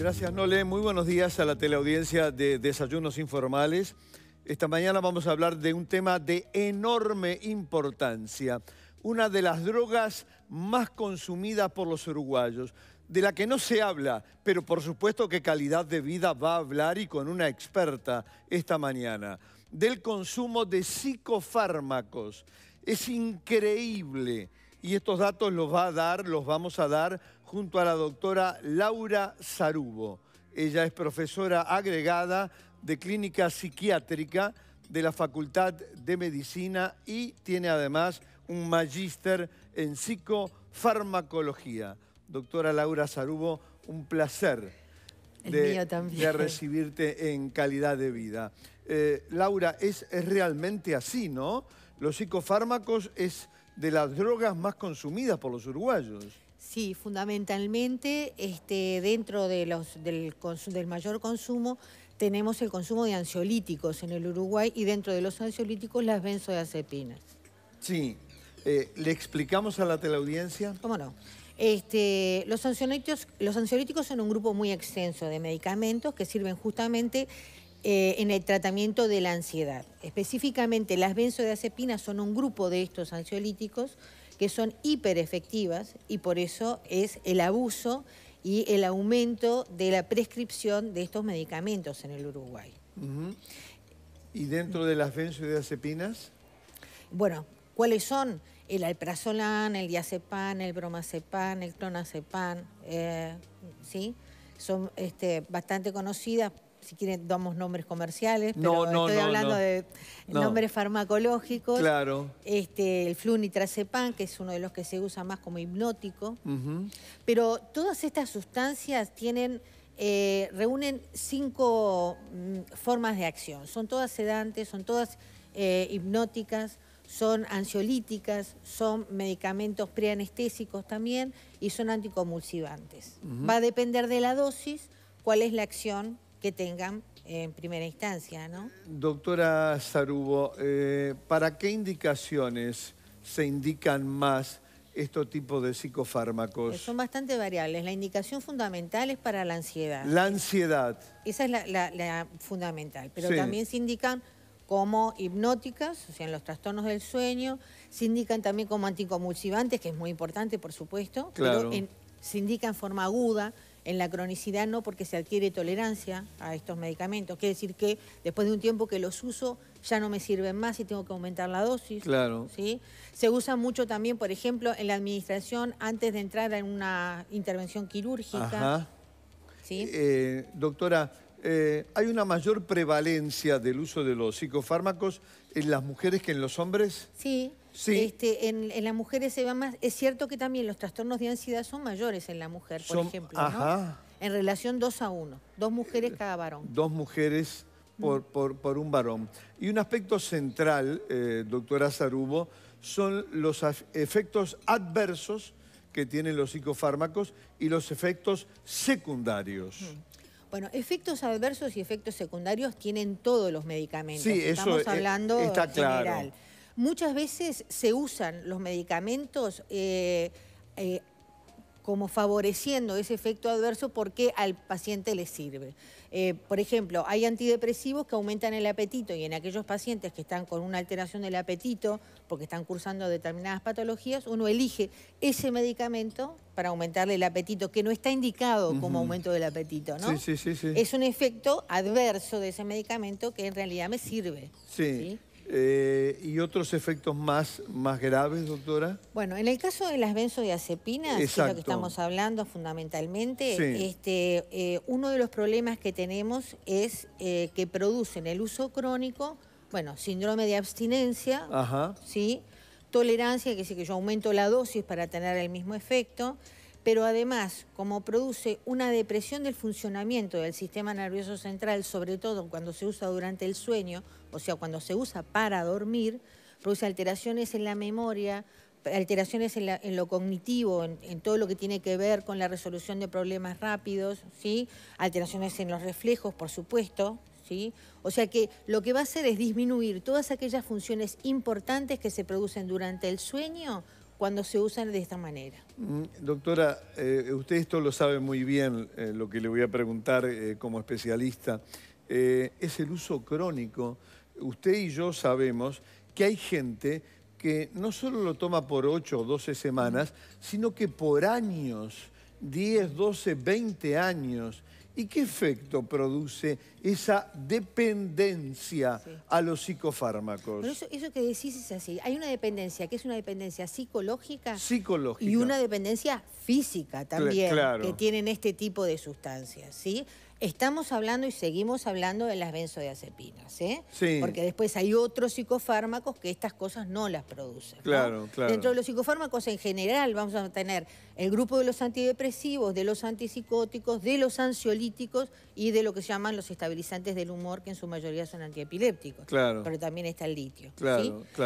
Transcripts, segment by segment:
Gracias, Nole. Muy buenos días a la teleaudiencia de Desayunos Informales. Esta mañana vamos a hablar de un tema de enorme importancia, una de las drogas más consumidas por los uruguayos, de la que no se habla, pero por supuesto que calidad de vida va a hablar y con una experta esta mañana, del consumo de psicofármacos. Es increíble y estos datos los va a dar, los vamos a dar junto a la doctora Laura Zarubo. Ella es profesora agregada de clínica psiquiátrica de la Facultad de Medicina y tiene además un magíster en psicofarmacología. Doctora Laura Zarubo, un placer de, de recibirte en calidad de vida. Eh, Laura, es realmente así, ¿no? Los psicofármacos es de las drogas más consumidas por los uruguayos. Sí, fundamentalmente este, dentro de los, del, mayor consumo tenemos el consumo de ansiolíticos en el Uruguay y dentro de los ansiolíticos las benzodiazepinas. Sí. Eh, ¿Le explicamos a la teleaudiencia? ¿Cómo no? Este, los, ansiolíticos, los ansiolíticos son un grupo muy extenso de medicamentos que sirven justamente eh, en el tratamiento de la ansiedad. Específicamente, las benzodiazepinas son un grupo de estos ansiolíticos que son hiper efectivas y por eso es el abuso y el aumento de la prescripción de estos medicamentos en el Uruguay. ¿Y dentro de las benzodiazepinas? Bueno, ¿cuáles son? El alprazolam, el diazepam, el bromazepam, el clonazepam, eh, Son este, bastante conocidas si quieren damos nombres comerciales, pero estoy hablando de nombres farmacológicos. Claro. Este, el flunitrazepam, que es uno de los que se usa más como hipnótico. Pero todas estas sustancias tienen, eh, reúnen cinco mm, formas de acción. Son todas sedantes, son todas eh, hipnóticas, son ansiolíticas, son medicamentos preanestésicos también y son anticonvulsivantes. Va a depender de la dosis, cuál es la acción que tengan en primera instancia, ¿no? Doctora Sarubo, eh, ¿para qué indicaciones se indican más estos tipos de psicofármacos? Son bastante variables. La indicación fundamental es para la ansiedad. La ansiedad. Esa es la, fundamental, pero también se indican como hipnóticas, o sea, en los trastornos del sueño, se indican también como anticonvulsivantes, que es muy importante, por supuesto, pero se indican en forma aguda, en la cronicidad no, porque se adquiere tolerancia a estos medicamentos. Quiere decir que después de un tiempo que los uso ya no me sirven más y tengo que aumentar la dosis. Claro. ¿sí? Se usa mucho también, por ejemplo, en la administración antes de entrar en una intervención quirúrgica. Ajá. Eh, doctora, eh, ¿hay una mayor prevalencia del uso de los psicofármacos en las mujeres que en los hombres? Sí, este, en, las mujeres se va más. Es cierto que también los trastornos de ansiedad son mayores en la mujer, por ejemplo. ¿no? En relación dos a uno, Dos mujeres cada varón. Dos mujeres por, mm. por, un varón. Y un aspecto central, eh, doctora Zarubo, son los efectos adversos que tienen los psicofármacos y los efectos secundarios. Mm. Bueno, efectos adversos y efectos secundarios tienen todos los medicamentos. Sí, Estamos hablando general. Muchas veces se usan los medicamentos eh, eh, como favoreciendo ese efecto adverso porque al paciente le sirve. Eh, por ejemplo, hay antidepresivos que aumentan el apetito y en aquellos pacientes que están con una alteración del apetito porque están cursando determinadas patologías, uno elige ese medicamento para aumentarle el apetito, que no está indicado como aumento del apetito, ¿no? Sí, sí, sí, sí, Es un efecto adverso de ese medicamento que en realidad me sirve. ¿sí? Eh, ¿Y otros efectos más, más graves, doctora? Bueno, en el caso de las benzodiazepinas, que es lo que estamos hablando fundamentalmente, este, eh, uno de los problemas que tenemos es eh, que producen el uso crónico, bueno, síndrome de abstinencia, ¿sí? tolerancia, que es que yo aumento la dosis para tener el mismo efecto, pero además, como produce una depresión del funcionamiento del sistema nervioso central, sobre todo cuando se usa durante el sueño, o sea, cuando se usa para dormir, produce alteraciones en la memoria, alteraciones en, lo cognitivo, en, todo lo que tiene que ver con la resolución de problemas rápidos, ¿sí? alteraciones en los reflejos, por supuesto. ¿Sí? O sea que lo que va a hacer es disminuir todas aquellas funciones importantes que se producen durante el sueño cuando se usan de esta manera. Mm, doctora, eh, usted esto lo sabe muy bien, eh, lo que le voy a preguntar eh, como especialista, es el uso crónico. Usted y yo sabemos que hay gente que no solo lo toma por 8 o 12 semanas, sino que por años, 10, 12, 20 años, ¿Y qué efecto produce esa dependencia a los psicofármacos? eso, que decís es así. Hay una dependencia que es una dependencia psicológica, y una dependencia física también que tienen este tipo de sustancias. ¿sí? Estamos hablando y seguimos hablando de las benzodiazepinas, ¿eh? Porque después hay otros psicofármacos que estas cosas no las producen. Claro, Dentro de los psicofármacos en general vamos a tener el grupo de los antidepresivos, de los antipsicóticos, de los ansiolíticos y de lo que se llaman los estabilizantes del humor, que en su mayoría son antiepilépticos. Pero también está el litio.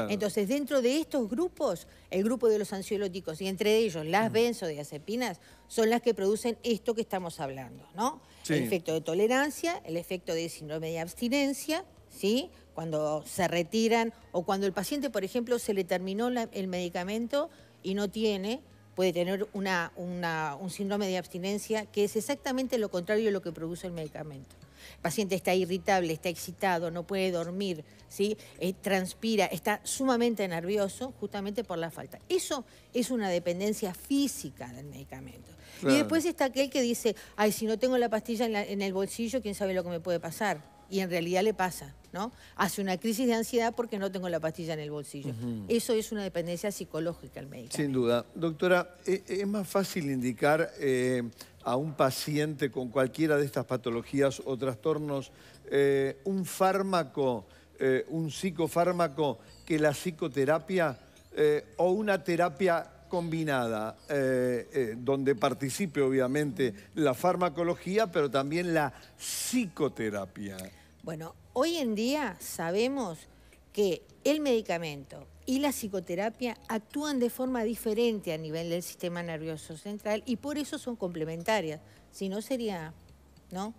Entonces, dentro de estos grupos, el grupo de los ansiolíticos y entre ellos las mm. benzodiazepinas son las que producen esto que estamos hablando, ¿no? El efecto de tolerancia, el efecto de síndrome de abstinencia, ¿sí? Cuando se retiran o cuando el paciente, por ejemplo, se le terminó el medicamento y no tiene, puede tener un síndrome de abstinencia que es exactamente lo contrario de lo que produce el medicamento. El paciente está irritable, está excitado, no puede dormir, ¿sí? Eh, transpira, está sumamente nervioso justamente por la falta. Eso es una dependencia física del medicamento. Y después está aquel que dice, ay, si no tengo la pastilla en, el bolsillo, quién sabe lo que me puede pasar y en realidad le pasa, ¿no? Hace una crisis de ansiedad porque no tengo la pastilla en el bolsillo. Eso es una dependencia psicológica al médico. Sin duda. Doctora, ¿e, e, ¿es más fácil indicar eh, a un paciente con cualquiera de estas patologías o trastornos eh, un fármaco, eh, un psicofármaco que la psicoterapia eh, o una terapia combinada, donde participe obviamente la farmacología, pero también la psicoterapia? Bueno, hoy en día sabemos que el medicamento y la psicoterapia actúan de forma diferente a nivel del sistema nervioso central y por eso son complementarias. Si no sería ¿no?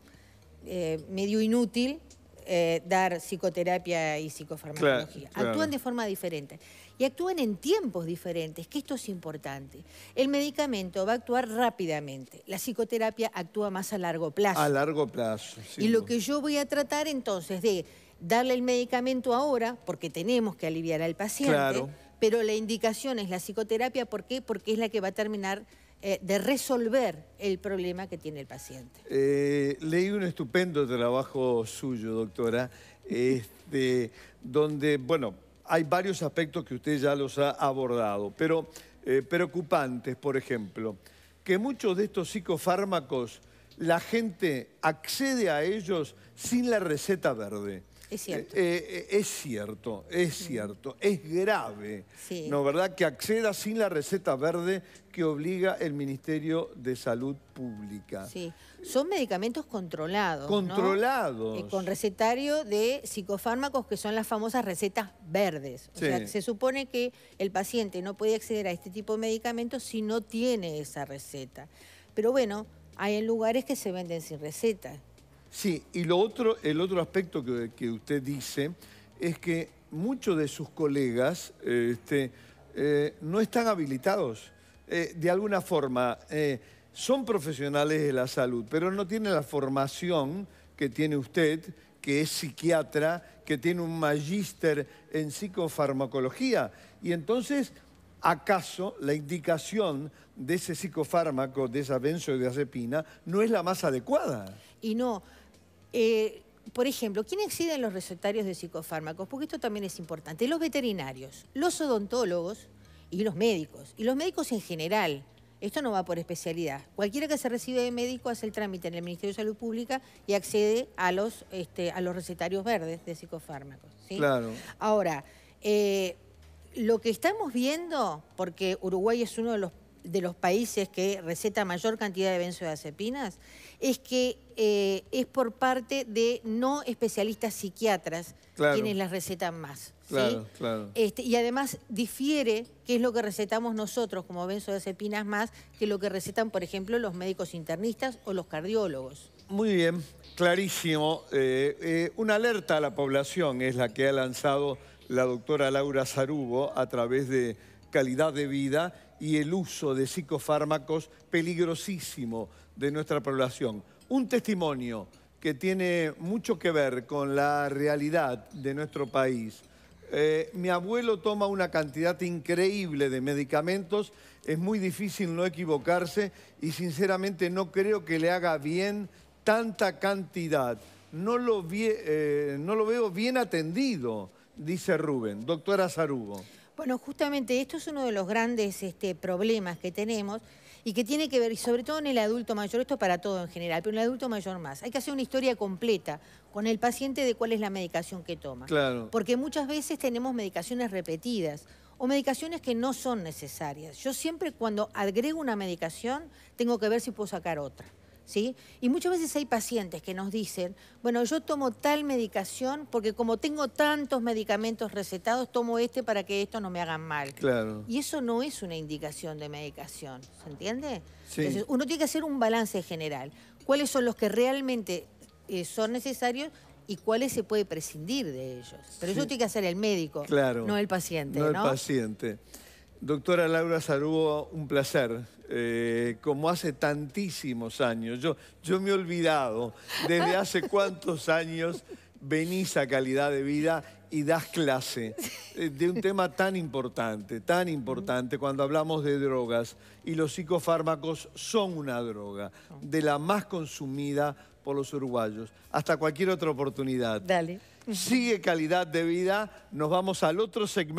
Eh, medio inútil eh, dar psicoterapia y psicofarmacología. Actúan de forma diferente y actúan en tiempos diferentes, que esto es importante. El medicamento va a actuar rápidamente, la psicoterapia actúa más a largo plazo. A largo plazo, sí. Y lo que yo voy a tratar entonces de darle el medicamento ahora, porque tenemos que aliviar al paciente, pero la indicación es la psicoterapia, ¿por qué? Porque es la que va a terminar eh, de resolver el problema que tiene el paciente. Eh, leí un estupendo trabajo suyo, doctora, este, donde, bueno, hay varios aspectos que usted ya los ha abordado, pero eh, preocupantes, por ejemplo, que muchos de estos psicofármacos, la gente accede a ellos sin la receta verde. Eh, eh, eh, es cierto. es cierto, es grave, ¿no verdad? Que acceda sin la receta verde que obliga el Ministerio de Salud Pública. Sí, son medicamentos controlados. Controlados. con recetario de psicofármacos que son las famosas recetas verdes. O sea, se supone que el paciente no puede acceder a este tipo de medicamentos si no tiene esa receta. Pero bueno, hay lugares que se venden sin receta. Sí, y lo otro, el otro aspecto que, usted dice es que muchos de sus colegas este, eh, no están habilitados. Eh, de alguna forma, eh, son profesionales de la salud, pero no tienen la formación que tiene usted, que es psiquiatra, que tiene un magíster en psicofarmacología. Y entonces, ¿acaso la indicación de ese psicofármaco, de esa benzodiazepina, no es la más adecuada? Y no. Eh, por ejemplo, ¿quién en los recetarios de psicofármacos? Porque esto también es importante. Los veterinarios, los odontólogos y los médicos. Y los médicos en general. Esto no va por especialidad. Cualquiera que se recibe de médico hace el trámite en el Ministerio de Salud Pública y accede a los, este, a los recetarios verdes de psicofármacos. Claro. Ahora, eh, lo que estamos viendo, porque Uruguay es uno de los de los países que receta mayor cantidad de benzodiazepinas es que eh, es por parte de no especialistas psiquiatras quienes las recetan más. Este, y además difiere qué es lo que recetamos nosotros como benzodiazepinas más que lo que recetan, por ejemplo, los médicos internistas o los cardiólogos. Muy bien, clarísimo. Eh, eh, una alerta a la población es la que ha lanzado la doctora Laura Zarubo a través de calidad de vida y el uso de psicofármacos peligrosísimo de nuestra población. Un testimonio que tiene mucho que ver con la realidad de nuestro país. Eh, mi abuelo toma una cantidad increíble de medicamentos, es muy difícil no equivocarse y sinceramente no creo que le haga bien tanta cantidad. No lo, eh, no lo veo bien atendido, dice Rubén, doctora Zarugo. Bueno, justamente esto es uno de los grandes este, problemas que tenemos y que tiene que ver, y sobre todo en el adulto mayor, esto para todo en general, pero en el adulto mayor más. Hay que hacer una historia completa con el paciente de cuál es la medicación que toma. Porque muchas veces tenemos medicaciones repetidas o medicaciones que no son necesarias. Yo siempre cuando agrego una medicación tengo que ver si puedo sacar otra. Y muchas veces hay pacientes que nos dicen, bueno, yo tomo tal medicación porque como tengo tantos medicamentos recetados, tomo este para que esto no me haga mal. Claro. Y eso no es una indicación de medicación, ¿se entiende? Entonces, uno tiene que hacer un balance general. ¿Cuáles son los que realmente eh, son necesarios y cuáles se puede prescindir de ellos? Pero eso tiene que hacer el médico, no el paciente, ¿no? el paciente. Doctora Laura Sarubo, un placer. Eh, como hace tantísimos años, yo, yo me he olvidado desde hace cuántos años venís a calidad de vida y das clase eh, de un tema tan importante, tan importante cuando hablamos de drogas y los psicofármacos son una droga, de la más consumida por los uruguayos, hasta cualquier otra oportunidad. Dale. Sigue calidad de vida, nos vamos al otro segmento.